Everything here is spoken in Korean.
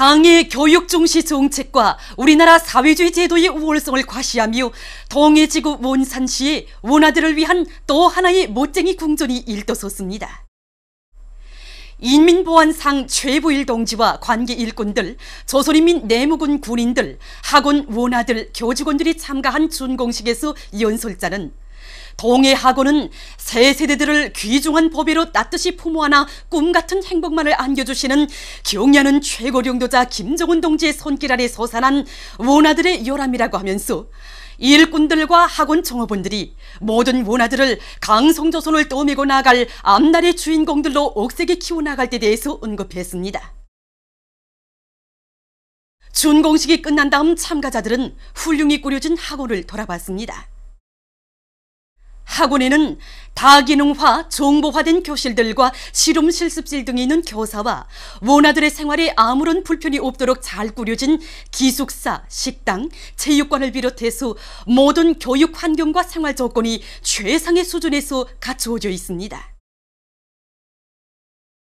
당의 교육 중시 정책과 우리나라 사회주의 제도의 우월성을 과시하며 동해지구 원산시의 원화들을 위한 또 하나의 못쟁이 궁전이 일떠섰습니다. 인민보안상 최부일 동지와 관계 일꾼들, 조선인민 내무군 군인들, 학원 원화들 교직원들이 참가한 준공식에서 연설자는 동해 학원은 새 세대들을 귀중한 법위로 따뜻이 품어하나 꿈같은 행복만을 안겨주시는 기억나는 최고 령도자 김정은 동지의 손길 아래 서산한 원아들의 요람이라고 하면서 일꾼들과 학원 정업원들이 모든 원아들을 강성조선을 떠밀고 나갈 앞날의 주인공들로 옥색이 키워나갈 때 대해서 언급했습니다. 준공식이 끝난 다음 참가자들은 훌륭히 꾸려진 학원을 돌아봤습니다. 학원에는 다기능화, 정보화된 교실들과 실험 실습실 등이 있는 교사와 원아들의 생활에 아무런 불편이 없도록 잘 꾸려진 기숙사, 식당, 체육관을 비롯해서 모든 교육 환경과 생활 조건이 최상의 수준에서 갖추어져 있습니다.